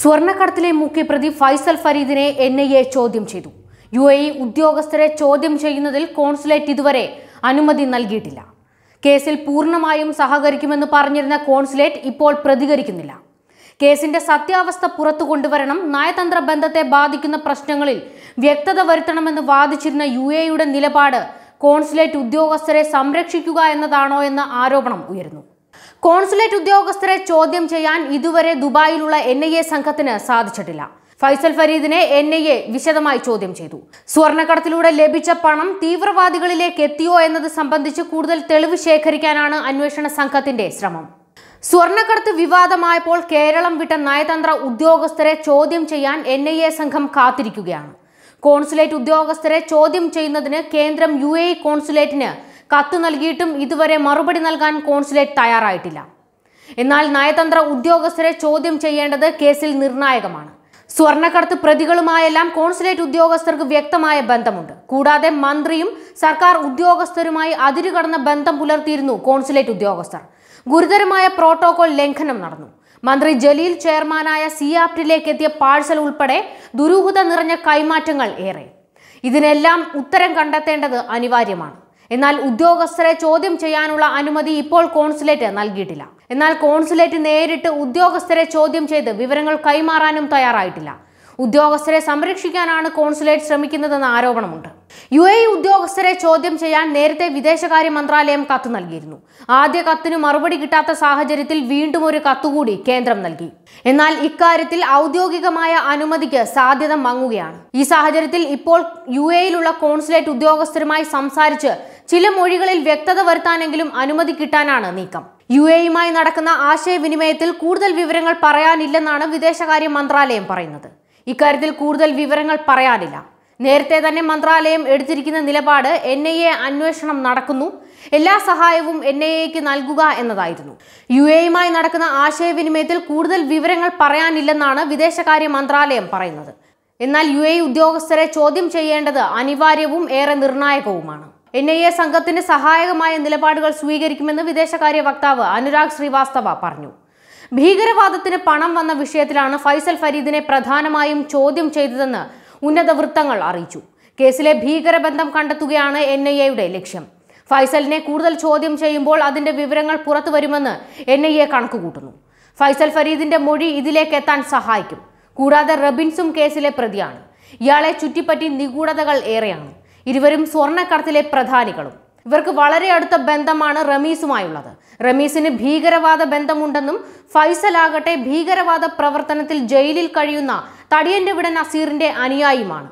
സ്വർണ്ണക്കടത്തിലെ മുഖ്യപ്രതി ഫൈസൽ ഫരീദിനെ N I A ചോദ്യം ചെയ്തു യു എ ഇ ഉദ്യോഗസ്ഥരെ ചോദ്യം ചെയ്യുന്നതിൽ കോൺസുലേറ്റ് ഇതുവരെ അനുമതി നൽകിയിട്ടില്ല കേസിൽ പൂർണ്ണമായും സഹകരിക്കുമെന്ന് പറഞ്ഞിരുന്ന കോൺസുലേറ്റ് ഇപ്പോൾ പ്രതികരിക്കുന്നില്ല കേസിന്റെ സത്യാവസ്ഥ പുറത്തു കൊണ്ടുവരണം നയതന്ത്ര ബന്ധത്തെ ബാധിക്കുന്ന പ്രശ്നങ്ങളിൽ വ്യക്തത വരുത്തണമെന്ന് വാദിച്ചിരുന്ന യു എയുടെ നിലപാട് കോൺസുലേറ്റ് ഉദ്യോഗസ്ഥരെ സംരക്ഷിക്കുക എന്നതാണോ എന്ന ആരോപണം ഉയരുന്നു കോൺസുലേറ്റ് ഉദ്യോഗസ്ഥരെ ചോദ്യം ചെയ്യാൻ ഇതുവരെ ദുബായിലുള്ള എൻ ഐ എ സംഘത്തിന് സാധിച്ചിട്ടില്ല ഫൈസൽ ഫരീദിനെ എൻ ഐ എ വിശദമായി ചോദ്യം ചെയ്തു സ്വർണ്ണക്കടത്തിലൂടെ ലഭിച്ച പണം തീവ്രവാദികളിലേക്ക് എത്തിയോ എന്നത് സംബന്ധിച്ച് കൂടുതൽ തെളിവ് ശേഖരിക്കാനാണ് അന്വേഷണ സംഘത്തിന്റെ ശ്രമം സ്വർണ്ണക്കടത്ത് വിവാദമായപ്പോൾ കേരളം വിട്ട നയതന്ത്ര ഉദ്യോഗസ്ഥരെ ചോദ്യം ചെയ്യാൻ എൻ ഐ എ സംഘം കാത്തിരിക്കുകയാണ് കോൺസുലേറ്റ് ഉദ്യോഗസ്ഥരെ ചോദ്യം ചെയ്യുന്നതിന് കേന്ദ്രം യു എ കോൺസുലേറ്റിന് കത്ത് നൽകിയിട്ടും ഇതുവരെ മറുപടി നൽകാൻ കോൺസുലേറ്റ് തയ്യാറായിട്ടില്ല എന്നാൽ നയതന്ത്ര ഉദ്യോഗസ്ഥരെ ചോദ്യം ചെയ്യേണ്ടത് കേസിൽ നിർണായകമാണ് സ്വർണ്ണക്കടത്ത് പ്രതികളുമായെല്ലാം കോൺസുലേറ്റ് ഉദ്യോഗസ്ഥർക്ക് വ്യക്തമായ ബന്ധമുണ്ട് കൂടാതെ മന്ത്രിയും സർക്കാർ ഉദ്യോഗസ്ഥരുമായി അതിരുകടന്ന ബന്ധം പുലർത്തിയിരുന്നു കോൺസുലേറ്റ് ഉദ്യോഗസ്ഥർ ഗുരുതരമായ പ്രോട്ടോകോൾ ലംഘനം നടന്നു മന്ത്രി ജലീൽ ചെയർമാനായ സിയാപ്റ്റിലേക്ക് എത്തിയ പാഴ്സൽ ഉൾപ്പെടെ ദുരൂഹത നിറഞ്ഞ കൈമാറ്റങ്ങൾ ഏറെ ഇതിനെല്ലാം ഉത്തരം കണ്ടെത്തേണ്ടത് അനിവാര്യമാണ് എന്നാൽ ഉദ്യോഗസ്ഥരെ ചോദ്യം ചെയ്യാനുള്ള അനുമതി ഇപ്പോൾ കോൺസുലേറ്റ് നൽകിയിട്ടില്ല എന്നാൽ കോൺസുലേറ്റ് നേരിട്ട് ഉദ്യോഗസ്ഥരെ ചോദ്യം ചെയ്ത് വിവരങ്ങൾ കൈമാറാനും തയ്യാറായിട്ടില്ല ഉദ്യോഗസ്ഥരെ സംരക്ഷിക്കാനാണ് കോൺസുലേറ്റ് ശ്രമിക്കുന്നതെന്ന ആരോപണമുണ്ട് യു എ ഉദ്യോഗസ്ഥരെ ചോദ്യം ചെയ്യാൻ നേരത്തെ വിദേശകാര്യ മന്ത്രാലയം കത്ത് നൽകിയിരുന്നു ആദ്യ കത്തിന് മറുപടി കിട്ടാത്ത സാഹചര്യത്തിൽ വീണ്ടും ഒരു കത്തുകൂടി കേന്ദ്രം നൽകി എന്നാൽ ഇക്കാര്യത്തിൽ ഔദ്യോഗികമായ അനുമതിക്ക് സാധ്യത മങ്ങുകയാണ് ഈ സാഹചര്യത്തിൽ ഇപ്പോൾ യു എയിലുള്ള കോൺസുലേറ്റ് ഉദ്യോഗസ്ഥരുമായി സംസാരിച്ച് ചില മൊഴികളിൽ വ്യക്തത വരുത്താനെങ്കിലും അനുമതി കിട്ടാനാണ് നീക്കം യു എയുമായി നടക്കുന്ന ആശയവിനിമയത്തിൽ കൂടുതൽ വിവരങ്ങൾ പറയാനില്ലെന്നാണ് വിദേശകാര്യ മന്ത്രാലയം പറയുന്നത് ഇക്കാര്യത്തിൽ കൂടുതൽ വിവരങ്ങൾ പറയാനില്ല നേരത്തെ തന്നെ മന്ത്രാലയം എടുത്തിരിക്കുന്ന നിലപാട് എൻ ഐ എ അന്വേഷണം നടക്കുന്നു എല്ലാ സഹായവും എൻ ഐ എക്ക് നൽകുക എന്നതായിരുന്നു യു എയുമായി നടക്കുന്ന ആശയവിനിമയത്തിൽ കൂടുതൽ വിവരങ്ങൾ പറയാനില്ലെന്നാണ് വിദേശകാര്യ മന്ത്രാലയം പറയുന്നത് എന്നാൽ യു എ ഉദ്യോഗസ്ഥരെ ചോദ്യം ചെയ്യേണ്ടത് അനിവാര്യവും ഏറെ നിർണായകവുമാണ് എൻ ഐ എ സംഘത്തിന് സഹായകമായ നിലപാടുകൾ സ്വീകരിക്കുമെന്ന് വിദേശകാര്യ വക്താവ് അനുരാഗ് ശ്രീവാസ്തവ പറഞ്ഞു ഭീകരവാദത്തിന് പണം വന്ന വിഷയത്തിലാണ് ഫൈസൽ ഫരീദിനെ പ്രധാനമായും ചോദ്യം ചെയ്തതെന്ന് ഉന്നത വൃത്തങ്ങൾ അറിയിച്ചു കേസിലെ ഭീകരബന്ധം കണ്ടെത്തുകയാണ് എൻ ഐ എയുടെ ലക്ഷ്യം ഫൈസലിനെ കൂടുതൽ ചോദ്യം ചെയ്യുമ്പോൾ അതിന്റെ വിവരങ്ങൾ പുറത്തു വരുമെന്ന് എൻ ഐ എ കണക്കുകൂട്ടുന്നു ഫൈസൽ ഫരീദിന്റെ മൊഴി ഇതിലേക്ക് എത്താൻ സഹായിക്കും കൂടാതെ റബിൻസും കേസിലെ പ്രതിയാണ് ഇയാളെ ചുറ്റിപ്പറ്റി നിഗൂഢതകൾ ഏറെയാണ് ഇരുവരും സ്വർണ്ണക്കടത്തിലെ പ്രധാനികളും ഇവർക്ക് വളരെ അടുത്ത ബന്ധമാണ് റമീസുമായുള്ളത് റമീസിന് ഭീകരവാദ ബന്ധമുണ്ടെന്നും ഫൈസൽ ആകട്ടെ ഭീകരവാദ പ്രവർത്തനത്തിൽ ജയിലിൽ കഴിയുന്ന തടിയന്റെ വിട നസീറിന്റെ അനുയായിയുമാണ്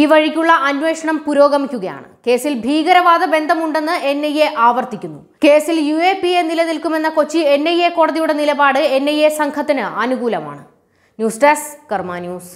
ഈ വഴിക്കുള്ള അന്വേഷണം പുരോഗമിക്കുകയാണ് കേസിൽ ഭീകരവാദ ബന്ധമുണ്ടെന്ന് എൻ ഐ എ ആവർത്തിക്കുന്നു കേസിൽ യു എ പി എ നിലനിൽക്കുമെന്ന കൊച്ചി എൻ ഐ എ കോടതിയുടെ നിലപാട് എൻ ഐ എ സംഘത്തിന് അനുകൂലമാണ് ന്യൂസ് ഡെസ്ക് കർമ്മ ന്യൂസ്